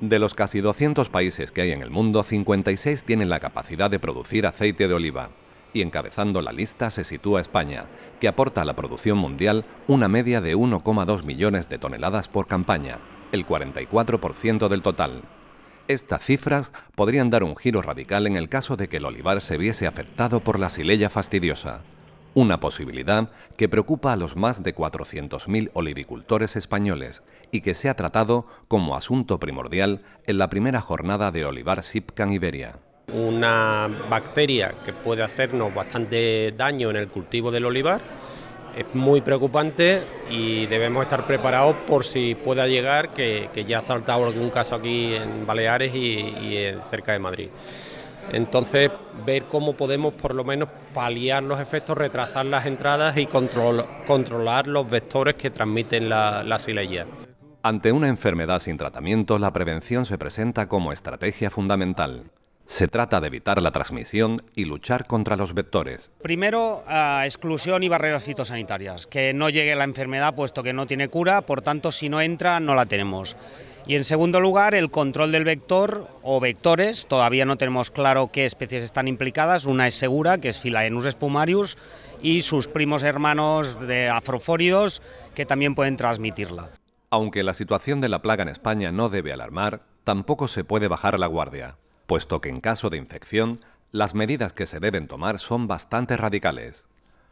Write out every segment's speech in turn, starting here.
De los casi 200 países que hay en el mundo, 56 tienen la capacidad de producir aceite de oliva. Y encabezando la lista se sitúa España, que aporta a la producción mundial una media de 1,2 millones de toneladas por campaña, el 44% del total. Estas cifras podrían dar un giro radical en el caso de que el olivar se viese afectado por la sileya fastidiosa. Una posibilidad que preocupa a los más de 400.000 olivicultores españoles y que se ha tratado como asunto primordial en la primera jornada de Olivar Sipcan Iberia. Una bacteria que puede hacernos bastante daño en el cultivo del olivar es muy preocupante y debemos estar preparados por si pueda llegar, que, ya ha saltado algún caso aquí en Baleares y cerca de Madrid. Entonces, ver cómo podemos por lo menos paliar los efectos, retrasar las entradas y controlar los vectores que transmiten la, la Ante una enfermedad sin tratamiento, la prevención se presenta como estrategia fundamental. Se trata de evitar la transmisión y luchar contra los vectores. Primero, exclusión y barreras fitosanitarias, que no llegue la enfermedad puesto que no tiene cura, por tanto, si no entra, no la tenemos. Y en segundo lugar, el control del vector o vectores. Todavía no tenemos claro qué especies están implicadas. Una es segura, que es Philaenus spumarius, y sus primos hermanos de afrofóridos, que también pueden transmitirla. Aunque la situación de la plaga en España no debe alarmar, tampoco se puede bajar la guardia, puesto que en caso de infección, las medidas que se deben tomar son bastante radicales.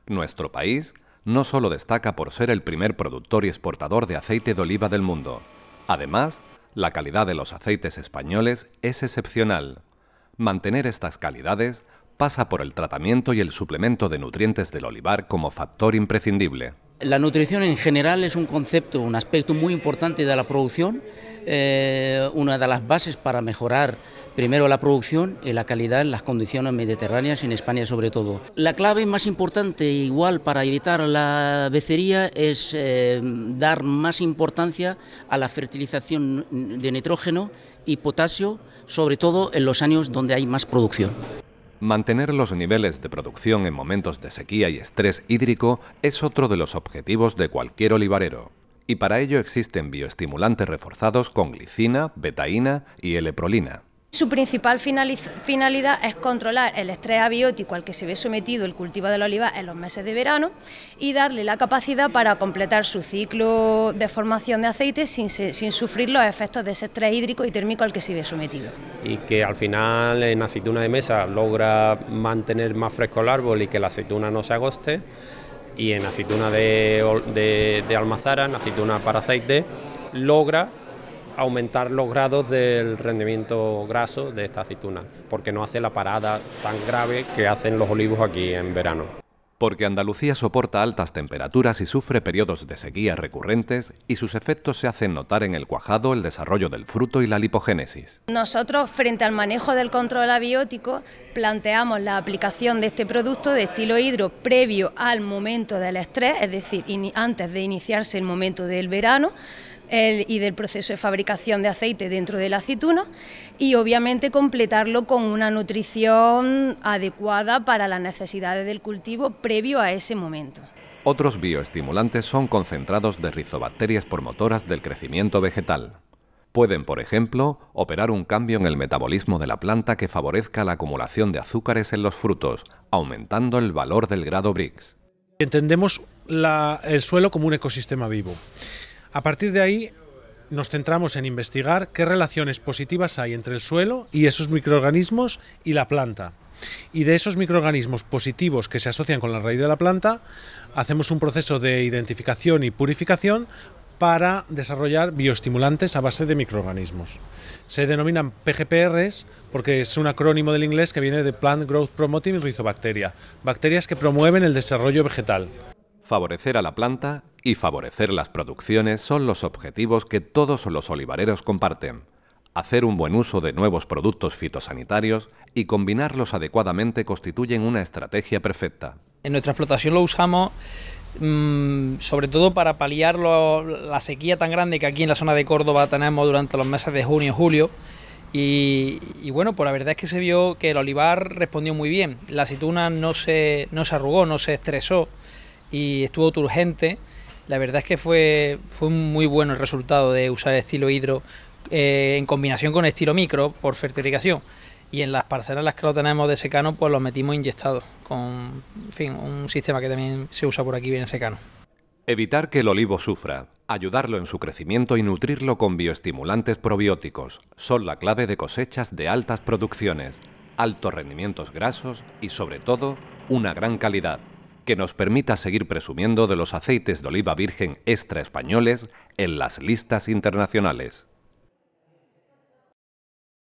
Nuestro país no solo destaca por ser el primer productor y exportador de aceite de oliva del mundo, Además, la calidad de los aceites españoles es excepcional. Mantener estas calidades pasa por el tratamiento y el suplemento de nutrientes del olivar como factor imprescindible. La nutrición en general es un concepto, un aspecto muy importante de la producción, eh, una de las bases para mejorar primero la producción y la calidad en las condiciones mediterráneas, en España sobre todo. La clave más importante, igual para evitar la becería, es eh, dar más importancia a la fertilización de nitrógeno y potasio, sobre todo en los años donde hay más producción. Mantener los niveles de producción en momentos de sequía y estrés hídrico es otro de los objetivos de cualquier olivarero, y para ello existen bioestimulantes reforzados con glicina, betaína y eleprolina. Su principal finalidad es controlar el estrés abiótico al que se ve sometido el cultivo de la oliva en los meses de verano y darle la capacidad para completar su ciclo de formación de aceite sin, sufrir los efectos de ese estrés hídrico y térmico al que se ve sometido. Y que al final en aceituna de mesa logra mantener más fresco el árbol y que la aceituna no se agoste y en aceituna de, de almazara, en aceituna para aceite, logra aumentar los grados del rendimiento graso de esta aceituna, porque no hace la parada tan grave que hacen los olivos aquí en verano. Porque Andalucía soporta altas temperaturas y sufre periodos de sequía recurrentes y sus efectos se hacen notar en el cuajado, el desarrollo del fruto y la lipogénesis. Nosotros, frente al manejo del control abiótico, planteamos la aplicación de este producto de estilo hidro previo al momento del estrés, es decir, antes de iniciarse el momento del verano, y del proceso de fabricación de aceite dentro del aceituno y obviamente completarlo con una nutrición adecuada para las necesidades del cultivo previo a ese momento. Otros bioestimulantes son concentrados de rizobacterias promotoras del crecimiento vegetal. Pueden, por ejemplo, operar un cambio en el metabolismo de la planta que favorezca la acumulación de azúcares en los frutos, aumentando el valor del grado Brix. Entendemos el suelo como un ecosistema vivo. A partir de ahí nos centramos en investigar qué relaciones positivas hay entre el suelo y esos microorganismos y la planta. Y de esos microorganismos positivos que se asocian con la raíz de la planta, hacemos un proceso de identificación y purificación para desarrollar bioestimulantes a base de microorganismos. Se denominan PGPRs porque es un acrónimo del inglés que viene de Plant Growth Promoting Rhizobacteria, bacterias que promueven el desarrollo vegetal. Favorecer a la planta y favorecer las producciones son los objetivos que todos los olivareros comparten. Hacer un buen uso de nuevos productos fitosanitarios y combinarlos adecuadamente constituyen una estrategia perfecta. En nuestra explotación lo usamos mm, sobre todo para paliar la sequía tan grande que aquí en la zona de Córdoba tenemos durante los meses de junio y julio. Y, bueno, pues la verdad es que se vio que el olivar respondió muy bien. La aceituna no se, no se arrugó, no se estresó y estuvo turgente. La verdad es que fue, fue muy bueno el resultado de usar estilo hidro eh, en combinación con estilo micro por fertilización. Y en las parcelas las que lo tenemos de secano, pues lo metimos inyectado con un sistema que también se usa por aquí bien secano. Evitar que el olivo sufra, ayudarlo en su crecimiento y nutrirlo con bioestimulantes probióticos son la clave de cosechas de altas producciones, altos rendimientos grasos y sobre todo una gran calidad que nos permita seguir presumiendo de los aceites de oliva virgen extra españoles en las listas internacionales.